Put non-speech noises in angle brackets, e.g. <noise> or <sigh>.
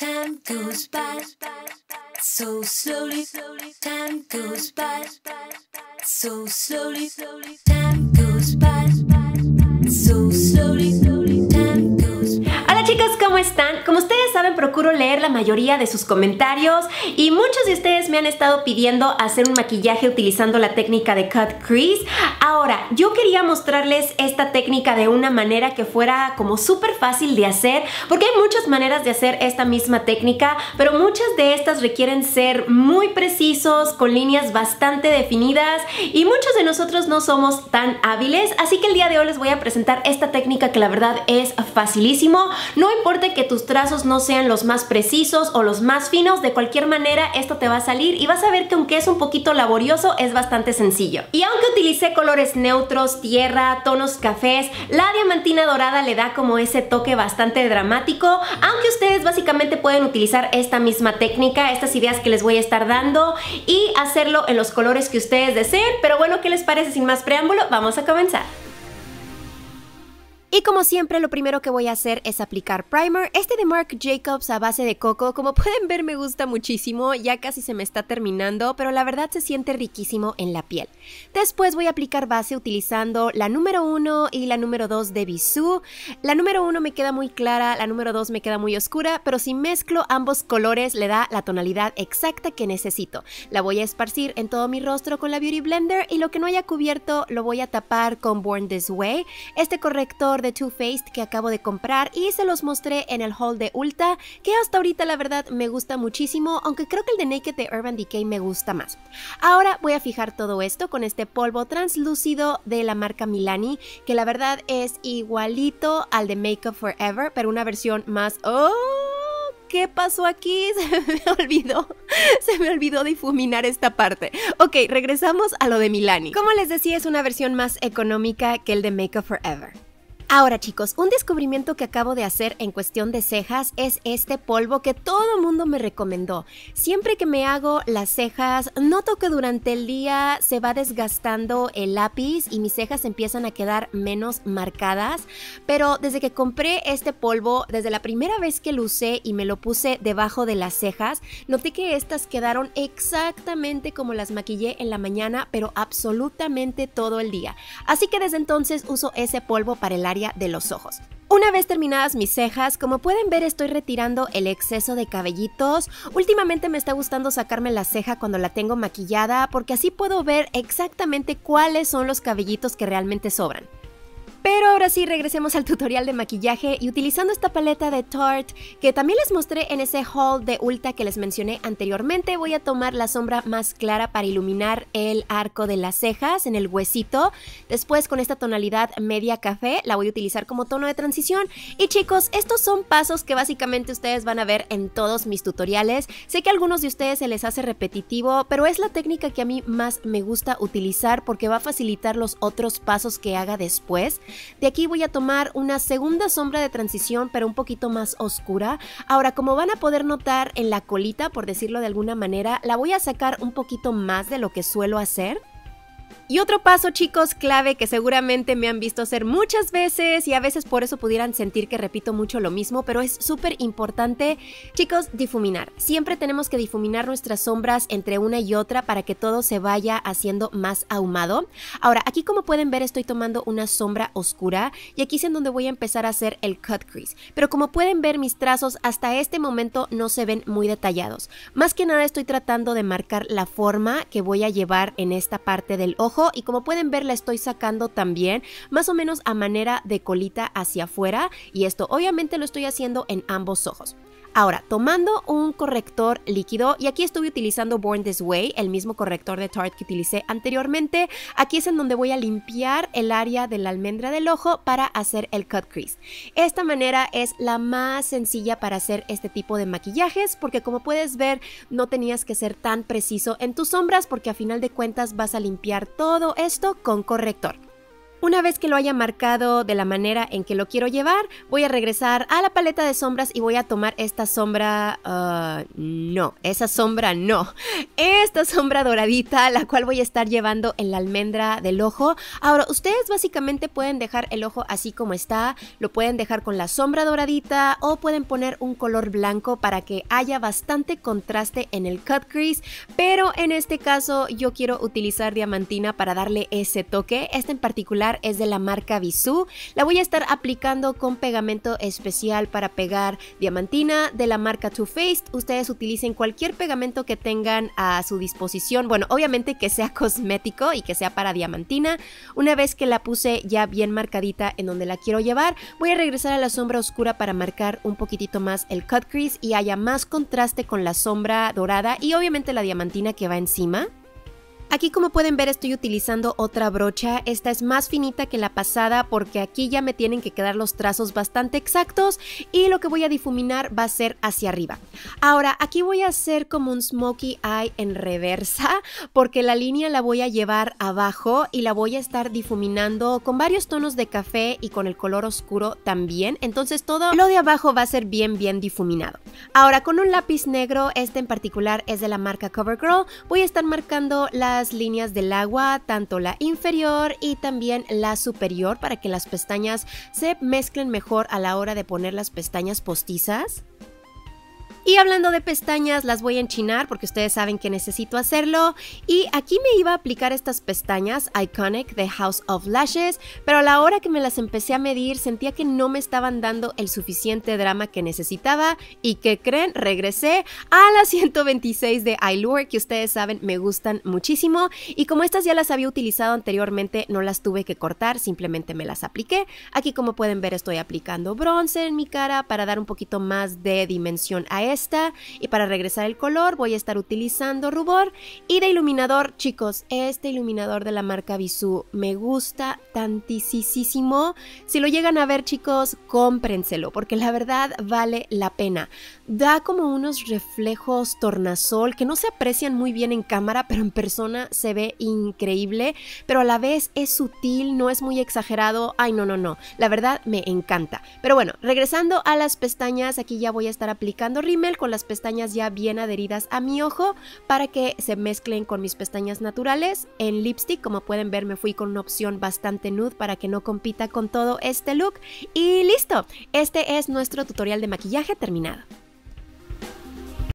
so slowly. slowly. goes so slowly. goes Hola chicos, ¿cómo están? Como ustedes procuro leer la mayoría de sus comentarios y muchos de ustedes me han estado pidiendo hacer un maquillaje utilizando la técnica de cut crease. Ahora, yo quería mostrarles esta técnica de una manera que fuera como súper fácil de hacer, porque hay muchas maneras de hacer esta misma técnica, pero muchas de estas requieren ser muy precisos, con líneas bastante definidas y muchos de nosotros no somos tan hábiles, así que el día de hoy les voy a presentar esta técnica que la verdad es facilísimo. No importa que tus trazos no sean sean los más precisos o los más finos, de cualquier manera esto te va a salir y vas a ver que aunque es un poquito laborioso, es bastante sencillo. Y aunque utilicé colores neutros, tierra, tonos cafés, la diamantina dorada le da como ese toque bastante dramático, aunque ustedes básicamente pueden utilizar esta misma técnica, estas ideas que les voy a estar dando y hacerlo en los colores que ustedes deseen, pero bueno, ¿qué les parece sin más preámbulo? Vamos a comenzar. Y como siempre, lo primero que voy a hacer es aplicar primer, este de Marc Jacobs a base de coco, como <laughs> pueden ver me gusta muchísimo, ya casi se me está terminando, pero la verdad se siente riquísimo en la piel. Después voy a aplicar base utilizando la número 1 y la número 2 de Bisú. La número 1 me queda muy clara, la número 2 me queda muy oscura, pero si mezclo ambos colores le da la tonalidad exacta que necesito. La voy a esparcir en todo mi rostro con la Beauty Blender y lo que no haya cubierto lo voy a tapar con Born This Way. Este corrector de Too Faced que acabo de comprar y se los mostré en el haul de Ulta, que hasta ahorita la verdad me gusta muchísimo, aunque creo que el de Naked de Urban Decay me gusta más. Ahora voy a fijar todo esto con este polvo translúcido de la marca Milani, que la verdad es igualito al de Makeup Forever, pero una versión más... ¡Oh! ¿qué pasó aquí? <laughs> Se me olvidó, se me olvidó difuminar esta parte. Ok, regresamos a lo de Milani. Como les decía, es una versión más económica que el de Makeup Forever. Ahora chicos, un descubrimiento que acabo de hacer en cuestión de cejas es este polvo que todo el mundo me recomendó. Siempre que me hago las cejas, noto que durante el día se va desgastando el lápiz y mis cejas empiezan a quedar menos marcadas, pero desde que compré este polvo, desde la primera vez que lo usé y me lo puse debajo de las cejas, noté que estas quedaron exactamente como las maquillé en la mañana, pero absolutamente todo el día. Así que desde entonces uso ese polvo para el área de los ojos. Una vez terminadas mis cejas, como pueden ver estoy retirando el exceso de cabellitos. Últimamente me está gustando sacarme la ceja cuando la tengo maquillada porque así puedo ver exactamente cuáles son los cabellitos que realmente sobran. Pero ahora sí, regresemos al tutorial de maquillaje y utilizando esta paleta de Tarte que también les mostré en ese haul de Ulta que les mencioné anteriormente, voy a tomar la sombra más clara para iluminar el arco de las cejas en el huesito. Después con esta tonalidad media café la voy a utilizar como tono de transición. Y chicos, estos son pasos que básicamente ustedes van a ver en todos mis tutoriales. Sé que a algunos de ustedes se les hace repetitivo, pero es la técnica que a mí más me gusta utilizar porque va a facilitar los otros pasos que haga después. De aquí voy a tomar una segunda sombra de transición, pero un poquito más oscura. Ahora, como van a poder notar en la colita, por decirlo de alguna manera, la voy a sacar un poquito más de lo que suelo hacer. Y otro paso, chicos, clave que seguramente me han visto hacer muchas veces y a veces por eso pudieran sentir que repito mucho lo mismo, pero es súper importante, chicos, difuminar. Siempre tenemos que difuminar nuestras sombras entre una y otra para que todo se vaya haciendo más ahumado. Ahora, aquí como pueden ver estoy tomando una sombra oscura y aquí es en donde voy a empezar a hacer el cut crease. Pero como pueden ver mis trazos hasta este momento no se ven muy detallados. Más que nada estoy tratando de marcar la forma que voy a llevar en esta parte del ojo y como pueden ver la estoy sacando también más o menos a manera de colita hacia afuera y esto obviamente lo estoy haciendo en ambos ojos. Ahora, tomando un corrector líquido, y aquí estuve utilizando Born This Way, el mismo corrector de Tarte que utilicé anteriormente, aquí es en donde voy a limpiar el área de la almendra del ojo para hacer el cut crease. Esta manera es la más sencilla para hacer este tipo de maquillajes, porque como puedes ver, no tenías que ser tan preciso en tus sombras, porque a final de cuentas vas a limpiar todo todo esto con corrector. Una vez que lo haya marcado de la manera en que lo quiero llevar, voy a regresar a la paleta de sombras y voy a tomar esta sombra... Uh, no, esa sombra no. Esta sombra doradita, la cual voy a estar llevando en la almendra del ojo. Ahora, ustedes básicamente pueden dejar el ojo así como está, lo pueden dejar con la sombra doradita o pueden poner un color blanco para que haya bastante contraste en el cut crease, pero en este caso yo quiero utilizar diamantina para darle ese toque. esta en particular es de la marca Visu. La voy a estar aplicando con pegamento especial para pegar diamantina de la marca Too Faced. Ustedes utilicen cualquier pegamento que tengan a su disposición. Bueno, obviamente que sea <laughs> cosmético y que sea para diamantina. Una vez que la puse ya bien marcadita en donde la quiero llevar, voy a regresar a la sombra oscura para marcar un poquitito más el cut crease y haya más contraste con la sombra dorada y obviamente la diamantina que va encima. Aquí como pueden ver estoy utilizando otra brocha, esta es más finita que la pasada porque aquí ya me tienen que quedar los trazos bastante exactos y lo que voy a difuminar va a ser hacia arriba. Ahora aquí voy a hacer como un smoky eye en reversa porque la línea la voy a llevar abajo y la voy a estar difuminando con varios tonos de café y con el color oscuro también, entonces todo lo de abajo va a ser bien bien difuminado. Ahora con un lápiz negro, este en particular es de la marca CoverGirl, voy a estar marcando las líneas del agua, tanto la inferior y también la superior, para que las pestañas se mezclen mejor a la hora de poner las pestañas postizas. Y hablando de pestañas, las voy a enchinar porque ustedes saben que necesito hacerlo. Y aquí me iba a aplicar estas pestañas Iconic de House of Lashes, pero a la hora que me las empecé a medir sentía que no me estaban dando el suficiente drama que necesitaba. Y que creen, regresé a las 126 de Ilure, que ustedes saben me gustan muchísimo. Y como estas ya las había utilizado anteriormente, no las tuve que cortar, simplemente me las apliqué. Aquí como pueden ver estoy aplicando bronce en mi cara para dar un poquito más de dimensión a esta y para regresar el color voy a estar utilizando rubor y de iluminador, chicos, este iluminador de la marca Bisú me gusta tantísimo. Si lo llegan a ver, chicos, cómprenselo porque la verdad vale la pena. Da como unos reflejos tornasol que no se aprecian muy bien en cámara, pero en persona se ve increíble, pero a la vez es sutil, no es muy exagerado. Ay, no, no, no. La verdad me encanta. Pero bueno, regresando a las pestañas, aquí ya voy a estar aplicando rímel con las pestañas ya bien adheridas a mi ojo para que se mezclen con mis pestañas naturales. En lipstick, como pueden ver, me fui con una opción bastante nude para que no compita con todo este look. Y listo, este es nuestro tutorial de maquillaje terminado.